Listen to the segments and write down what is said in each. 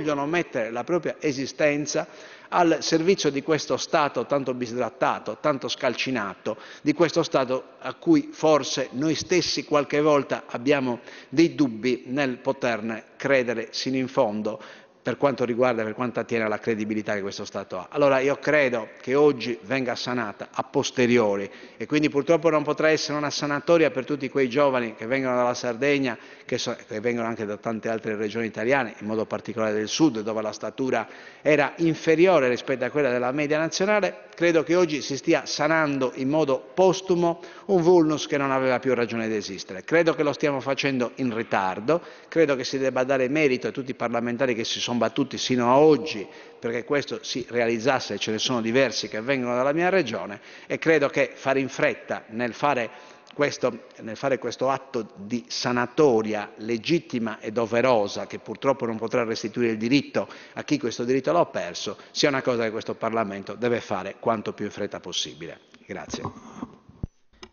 vogliono mettere la propria esistenza al servizio di questo Stato tanto bisdrattato, tanto scalcinato, di questo Stato a cui forse noi stessi qualche volta abbiamo dei dubbi nel poterne credere sino in fondo, per quanto riguarda, per quanto attiene alla credibilità che questo Stato ha. Allora io credo che oggi venga sanata a posteriori e quindi purtroppo non potrà essere una sanatoria per tutti quei giovani che vengono dalla Sardegna, che, so, che vengono anche da tante altre regioni italiane, in modo particolare del sud, dove la statura era inferiore rispetto a quella della media nazionale, credo che oggi si stia sanando in modo postumo un vulnus che non aveva più ragione di esistere. Credo che lo stiamo facendo in ritardo, credo che si debba dare merito a tutti i parlamentari che si sono sono battuti sino a oggi perché questo si realizzasse, ce ne sono diversi che vengono dalla mia regione e credo che fare in fretta nel fare questo, nel fare questo atto di sanatoria legittima e doverosa, che purtroppo non potrà restituire il diritto a chi questo diritto l'ha perso, sia una cosa che questo Parlamento deve fare quanto più in fretta possibile. Grazie.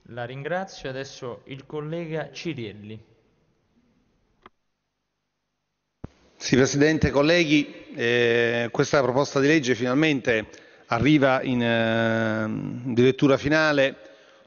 La ringrazio. Adesso il collega Cirielli. Sì, Presidente, colleghi, eh, questa proposta di legge finalmente arriva in, eh, di lettura finale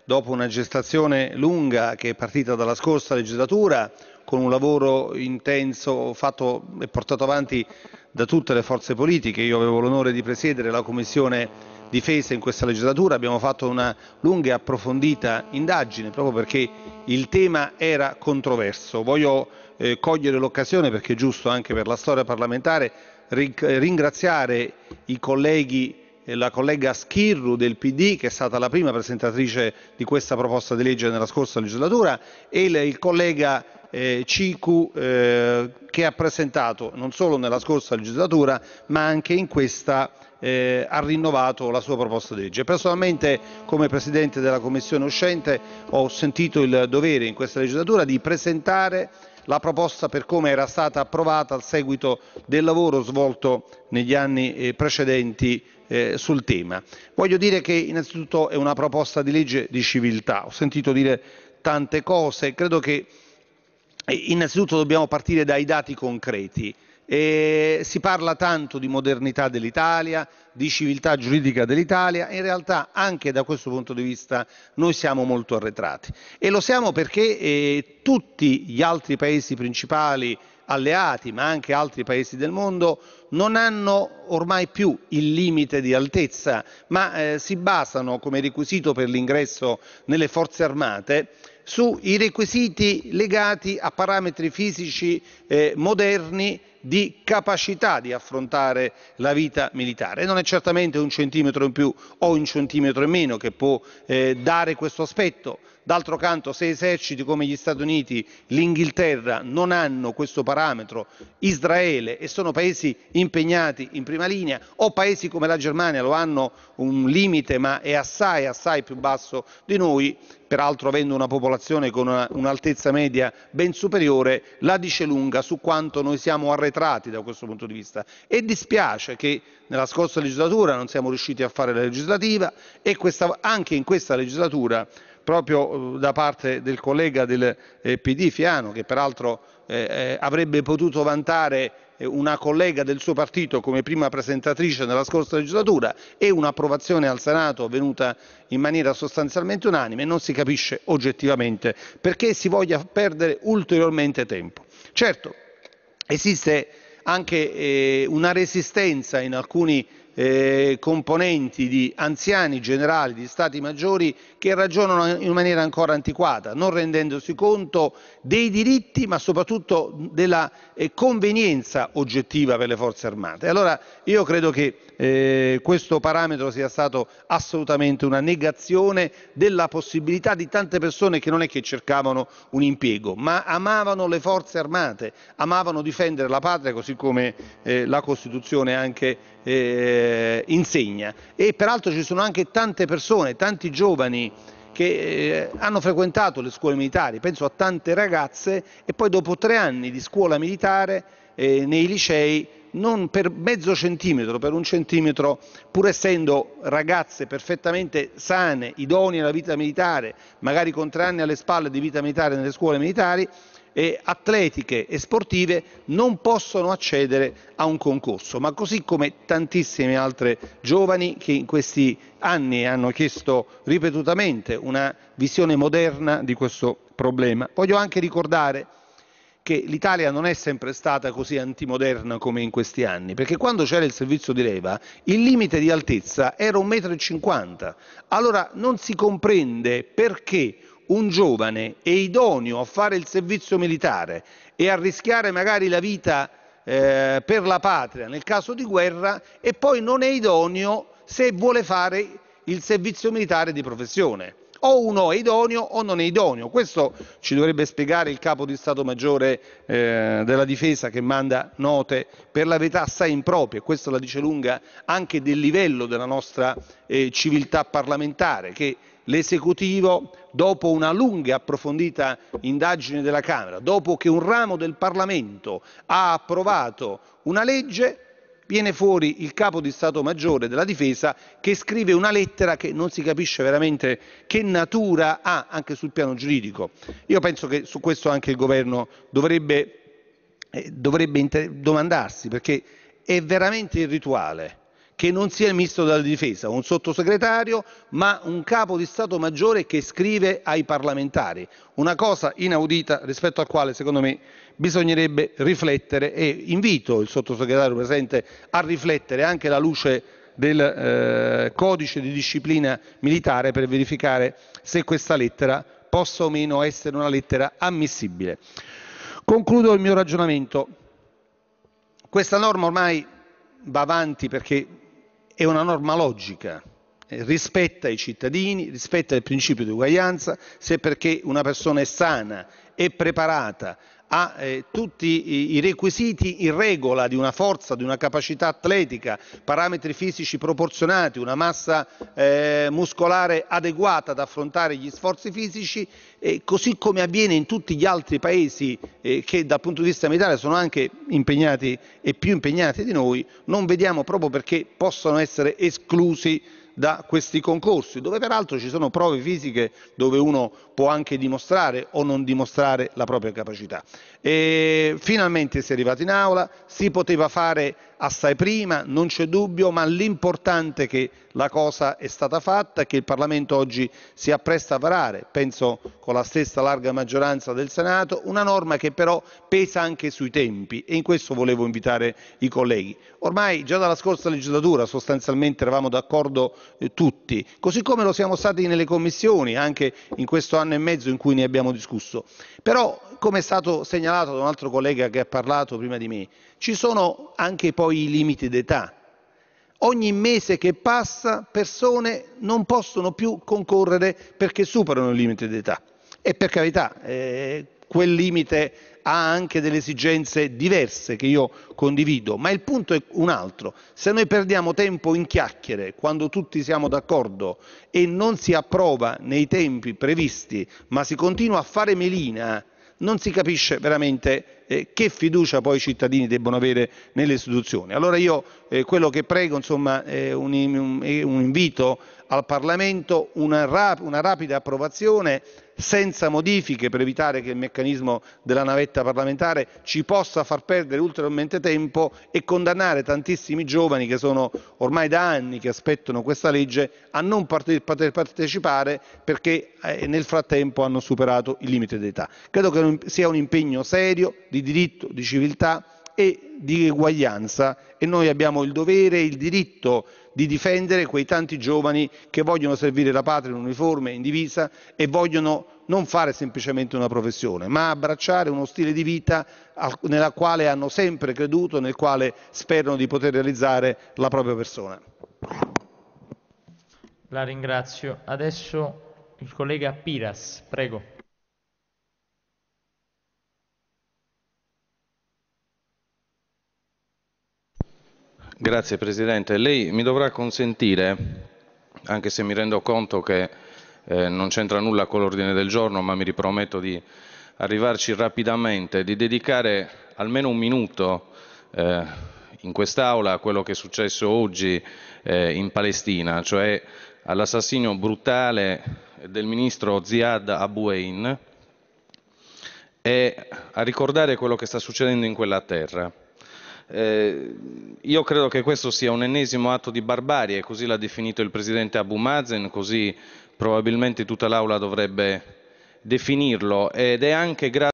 dopo una gestazione lunga che è partita dalla scorsa legislatura con un lavoro intenso fatto e portato avanti da tutte le forze politiche. Io avevo l'onore di presiedere la Commissione difesa in questa legislatura, abbiamo fatto una lunga e approfondita indagine proprio perché il tema era controverso. Voglio eh, cogliere l'occasione, perché è giusto anche per la storia parlamentare, eh, ringraziare i colleghi la collega Schirru del PD, che è stata la prima presentatrice di questa proposta di legge nella scorsa legislatura, e il collega eh, Cicu eh, che ha presentato non solo nella scorsa legislatura ma anche in questa eh, ha rinnovato la sua proposta di legge. Personalmente come Presidente della Commissione uscente ho sentito il dovere in questa legislatura di presentare la proposta per come era stata approvata a seguito del lavoro svolto negli anni eh, precedenti eh, sul tema. Voglio dire che innanzitutto è una proposta di legge di civiltà, ho sentito dire tante cose, credo che eh, innanzitutto dobbiamo partire dai dati concreti. E si parla tanto di modernità dell'Italia, di civiltà giuridica dell'Italia, in realtà anche da questo punto di vista noi siamo molto arretrati e lo siamo perché eh, tutti gli altri paesi principali alleati, ma anche altri paesi del mondo, non hanno ormai più il limite di altezza, ma eh, si basano come requisito per l'ingresso nelle forze armate sui requisiti legati a parametri fisici eh, moderni di capacità di affrontare la vita militare. non è certamente un centimetro in più o un centimetro in meno che può eh, dare questo aspetto D'altro canto, se eserciti come gli Stati Uniti, l'Inghilterra non hanno questo parametro, Israele e sono paesi impegnati in prima linea, o paesi come la Germania lo hanno un limite ma è assai, assai più basso di noi, peraltro avendo una popolazione con un'altezza media ben superiore, la dice lunga su quanto noi siamo arretrati da questo punto di vista. E dispiace che nella scorsa legislatura non siamo riusciti a fare la legislativa e questa, anche in questa legislatura proprio eh, da parte del collega del eh, PD Fiano, che peraltro eh, eh avrebbe potuto vantare una collega del suo partito come prima presentatrice nella scorsa legislatura e un'approvazione al Senato venuta in maniera sostanzialmente unanime, non si capisce oggettivamente perché si voglia perdere ulteriormente tempo. Certo, esiste anche eh, una resistenza in alcuni eh, componenti di anziani generali di stati maggiori che ragionano in maniera ancora antiquata, non rendendosi conto dei diritti ma soprattutto della eh, convenienza oggettiva per le forze armate. Allora io credo che eh, questo parametro sia stato assolutamente una negazione della possibilità di tante persone che non è che cercavano un impiego, ma amavano le forze armate, amavano difendere la patria così come eh, la Costituzione anche eh, insegna. E peraltro ci sono anche tante persone, tanti giovani che eh, hanno frequentato le scuole militari, penso a tante ragazze, e poi dopo tre anni di scuola militare eh, nei licei, non per mezzo centimetro, per un centimetro, pur essendo ragazze perfettamente sane, idonee alla vita militare, magari con tre anni alle spalle di vita militare nelle scuole militari, e atletiche e sportive non possono accedere a un concorso, ma così come tantissime altre giovani che in questi anni hanno chiesto ripetutamente una visione moderna di questo problema. Voglio anche ricordare che l'Italia non è sempre stata così antimoderna come in questi anni, perché quando c'era il servizio di leva il limite di altezza era 1,50 m. Allora non si comprende perché un giovane è idoneo a fare il servizio militare e a rischiare magari la vita eh, per la patria nel caso di guerra e poi non è idoneo se vuole fare il servizio militare di professione. O uno è idoneo o non è idoneo. Questo ci dovrebbe spiegare il capo di Stato Maggiore eh, della Difesa che manda note per la verità assai improprie. Questo la dice lunga anche del livello della nostra eh, civiltà parlamentare che l'esecutivo, dopo una lunga e approfondita indagine della Camera, dopo che un ramo del Parlamento ha approvato una legge, viene fuori il capo di Stato Maggiore della Difesa che scrive una lettera che non si capisce veramente che natura ha anche sul piano giuridico. Io penso che su questo anche il Governo dovrebbe, eh, dovrebbe domandarsi perché è veramente irrituale che non sia il ministro della difesa, un sottosegretario, ma un capo di Stato maggiore che scrive ai parlamentari. Una cosa inaudita rispetto al quale secondo me bisognerebbe riflettere e invito il sottosegretario presente a riflettere anche alla luce del eh, codice di disciplina militare per verificare se questa lettera possa o meno essere una lettera ammissibile. Concludo il mio ragionamento. Questa norma ormai va avanti perché è una norma logica, eh, rispetta i cittadini, rispetta il principio di uguaglianza, se perché una persona è sana, è preparata, ha eh, tutti i requisiti in regola di una forza, di una capacità atletica, parametri fisici proporzionati, una massa eh, muscolare adeguata ad affrontare gli sforzi fisici, eh, così come avviene in tutti gli altri paesi eh, che dal punto di vista militare sono anche impegnati e più impegnati di noi, non vediamo proprio perché possano essere esclusi da questi concorsi, dove peraltro ci sono prove fisiche dove uno può anche dimostrare o non dimostrare la propria capacità. E finalmente si è arrivato in aula, si poteva fare assai prima, non c'è dubbio, ma l'importante è che la cosa è stata fatta e che il Parlamento oggi si appresta a varare, penso con la stessa larga maggioranza del Senato, una norma che però pesa anche sui tempi e in questo volevo invitare i colleghi. Ormai già dalla scorsa legislatura sostanzialmente eravamo d'accordo eh, tutti, così come lo siamo stati nelle commissioni, anche in questo anno e mezzo in cui ne abbiamo discusso. Però, come è stato segnalato da un altro collega che ha parlato prima di me, ci sono anche poi poi i limiti d'età. Ogni mese che passa persone non possono più concorrere perché superano il limite d'età. E per carità, eh, quel limite ha anche delle esigenze diverse che io condivido, ma il punto è un altro. Se noi perdiamo tempo in chiacchiere quando tutti siamo d'accordo e non si approva nei tempi previsti, ma si continua a fare melina non si capisce veramente eh, che fiducia poi i cittadini debbono avere nelle istituzioni. Allora io eh, quello che prego insomma, è un, un, un invito al Parlamento una, rap una, rapida approvazione senza modifiche per evitare che il meccanismo della navetta parlamentare ci possa far perdere ulteriormente tempo e condannare tantissimi giovani che sono ormai da anni che aspettano questa legge a non parte poter partecipare perché eh, nel frattempo hanno superato il limite d'età. Credo che sia un impegno serio di diritto, di civiltà e di eguaglianza e noi abbiamo il dovere e il diritto di difendere quei tanti giovani che vogliono servire la patria in uniforme, in divisa e vogliono non fare semplicemente una professione, ma abbracciare uno stile di vita nella quale hanno sempre creduto, nel quale sperano di poter realizzare la propria persona. La ringrazio. Adesso il collega Piras, prego. Grazie Presidente. Lei mi dovrà consentire, anche se mi rendo conto che eh, non c'entra nulla con l'ordine del giorno, ma mi riprometto di arrivarci rapidamente, di dedicare almeno un minuto eh, in quest'Aula a quello che è successo oggi eh, in Palestina, cioè all'assassinio brutale del ministro Ziad Abouein e a ricordare quello che sta succedendo in quella terra. Eh, io credo che questo sia un ennesimo atto di barbarie, così l'ha definito il presidente Abu Mazen, così probabilmente tutta l'Aula dovrebbe definirlo ed è anche grave